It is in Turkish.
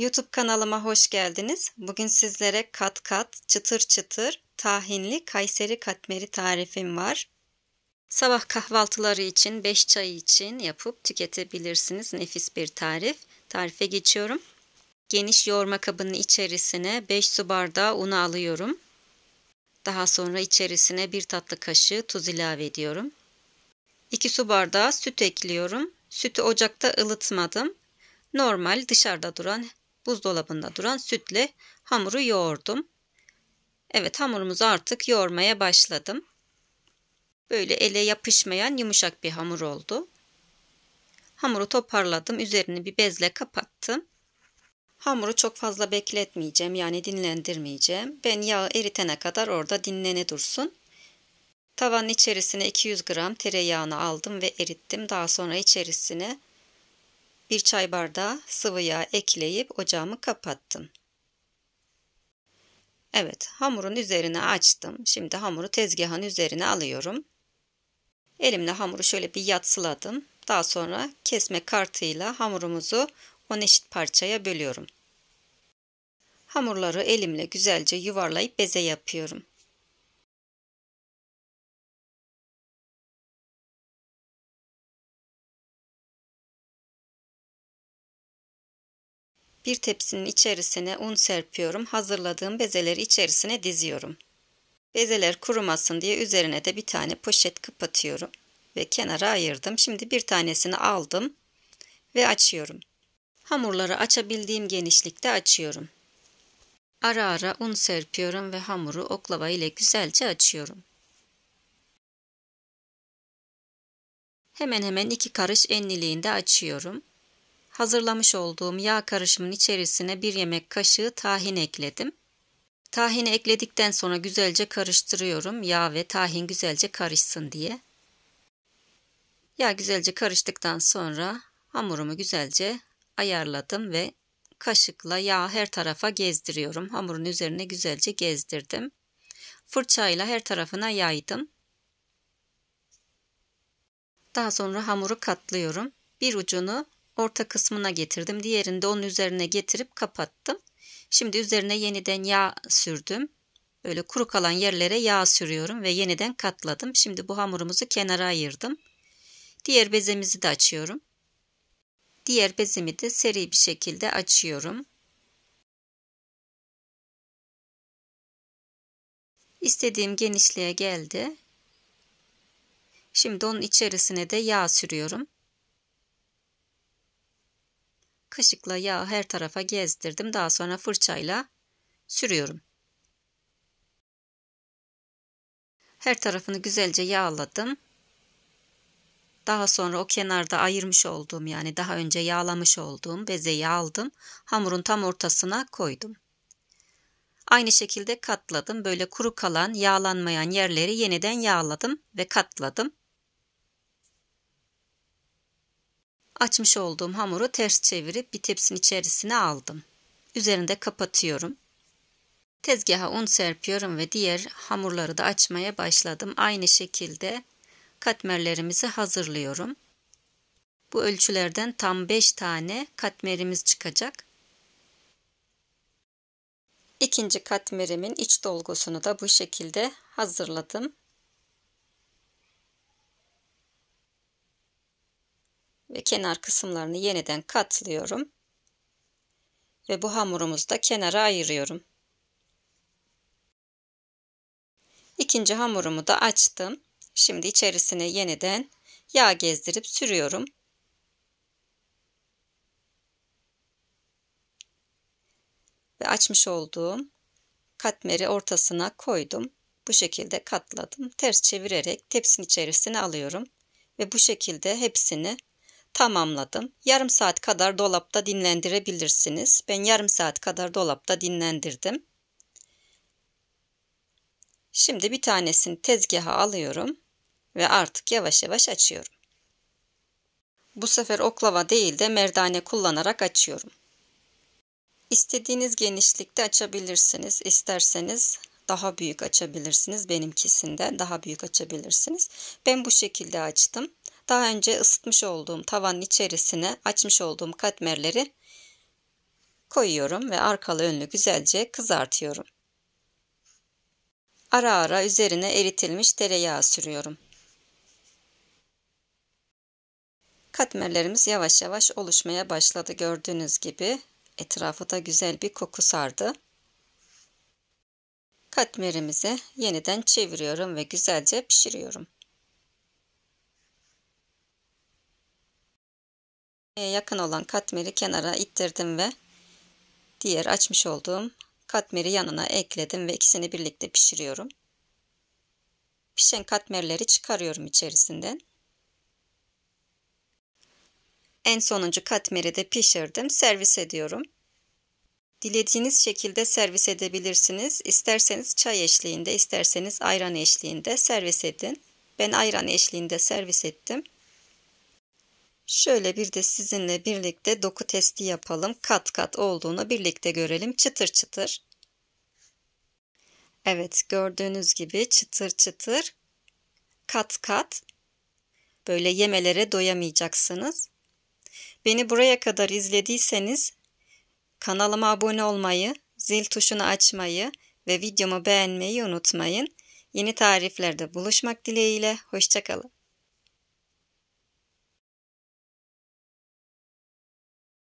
YouTube kanalıma hoş geldiniz. Bugün sizlere kat kat, çıtır çıtır, tahinli Kayseri katmeri tarifim var. Sabah kahvaltıları için, 5 çay için yapıp tüketebilirsiniz. Nefis bir tarif. Tarife geçiyorum. Geniş yoğurma kabının içerisine 5 su bardağı unu alıyorum. Daha sonra içerisine 1 tatlı kaşığı tuz ilave ediyorum. 2 su bardağı süt ekliyorum. Sütü ocakta ılıtmadım. Normal dışarıda duran buzdolabında duran sütle hamuru yoğurdum. Evet hamurumuzu artık yoğurmaya başladım. Böyle ele yapışmayan yumuşak bir hamur oldu. Hamuru toparladım. Üzerini bir bezle kapattım. Hamuru çok fazla bekletmeyeceğim yani dinlendirmeyeceğim. Ben yağı eritene kadar orada dinlene dursun. Tavanın içerisine 200 gram tereyağını aldım ve erittim. Daha sonra içerisine bir çay bardağı sıvı yağ ekleyip ocağımı kapattım. Evet hamurun üzerine açtım. Şimdi hamuru tezgahın üzerine alıyorum. Elimle hamuru şöyle bir yatsıladım. Daha sonra kesme kartıyla hamurumuzu 10 eşit parçaya bölüyorum. Hamurları elimle güzelce yuvarlayıp beze yapıyorum. Bir tepsinin içerisine un serpiyorum. Hazırladığım bezeleri içerisine diziyorum. Bezeler kurumasın diye üzerine de bir tane poşet kapatıyorum ve kenara ayırdım. Şimdi bir tanesini aldım ve açıyorum. Hamurları açabildiğim genişlikte açıyorum. Ara ara un serpiyorum ve hamuru oklava ile güzelce açıyorum. Hemen hemen iki karış enliliğinde açıyorum hazırlamış olduğum yağ karışımın içerisine bir yemek kaşığı tahin ekledim. Tahini ekledikten sonra güzelce karıştırıyorum. Yağ ve tahin güzelce karışsın diye. Yağ güzelce karıştıktan sonra hamurumu güzelce ayarladım ve kaşıkla yağ her tarafa gezdiriyorum. Hamurun üzerine güzelce gezdirdim. Fırçayla her tarafına yaydım. Daha sonra hamuru katlıyorum. Bir ucunu orta kısmına getirdim. Diğerini de onun üzerine getirip kapattım. Şimdi üzerine yeniden yağ sürdüm. Böyle kuru kalan yerlere yağ sürüyorum ve yeniden katladım. Şimdi bu hamurumuzu kenara ayırdım. Diğer bezemizi de açıyorum. Diğer bezemi de seri bir şekilde açıyorum. İstediğim genişliğe geldi. Şimdi onun içerisine de yağ sürüyorum. Kaşıkla yağı her tarafa gezdirdim. Daha sonra fırçayla sürüyorum. Her tarafını güzelce yağladım. Daha sonra o kenarda ayırmış olduğum yani daha önce yağlamış olduğum bezeyi aldım. Hamurun tam ortasına koydum. Aynı şekilde katladım. Böyle kuru kalan, yağlanmayan yerleri yeniden yağladım ve katladım. Açmış olduğum hamuru ters çevirip bir tepsinin içerisine aldım. Üzerinde kapatıyorum. Tezgaha un serpiyorum ve diğer hamurları da açmaya başladım. Aynı şekilde katmerlerimizi hazırlıyorum. Bu ölçülerden tam 5 tane katmerimiz çıkacak. İkinci katmerimin iç dolgusunu da bu şekilde hazırladım. ve kenar kısımlarını yeniden katlıyorum. Ve bu hamurumuzu da kenara ayırıyorum. İkinci hamurumu da açtım. Şimdi içerisine yeniden yağ gezdirip sürüyorum. Ve açmış olduğum katmeri ortasına koydum. Bu şekilde katladım. Ters çevirerek tepsinin içerisine alıyorum. Ve bu şekilde hepsini tamamladım. Yarım saat kadar dolapta dinlendirebilirsiniz. Ben yarım saat kadar dolapta dinlendirdim. Şimdi bir tanesini tezgaha alıyorum ve artık yavaş yavaş açıyorum. Bu sefer oklava değil de merdane kullanarak açıyorum. İstediğiniz genişlikte açabilirsiniz. İsterseniz daha büyük açabilirsiniz. Benimkisinde daha büyük açabilirsiniz. Ben bu şekilde açtım daha önce ısıtmış olduğum tavanın içerisine açmış olduğum katmerleri koyuyorum ve arkalı önlü güzelce kızartıyorum. Ara ara üzerine eritilmiş tereyağı sürüyorum. Katmerlerimiz yavaş yavaş oluşmaya başladı gördüğünüz gibi. Etrafı da güzel bir koku sardı. Katmerimizi yeniden çeviriyorum ve güzelce pişiriyorum. Ee, yakın olan katmeri kenara ittirdim ve diğer açmış olduğum katmeri yanına ekledim ve ikisini birlikte pişiriyorum. Pişen katmerleri çıkarıyorum içerisinden. En sonuncu katmeri de pişirdim. Servis ediyorum. Dilediğiniz şekilde servis edebilirsiniz. İsterseniz çay eşliğinde, isterseniz ayran eşliğinde servis edin. Ben ayran eşliğinde servis ettim. Şöyle bir de sizinle birlikte doku testi yapalım. Kat kat olduğunu birlikte görelim. Çıtır çıtır. Evet gördüğünüz gibi çıtır çıtır. Kat kat. Böyle yemelere doyamayacaksınız. Beni buraya kadar izlediyseniz kanalıma abone olmayı, zil tuşunu açmayı ve videomu beğenmeyi unutmayın. Yeni tariflerde buluşmak dileğiyle. Hoşçakalın.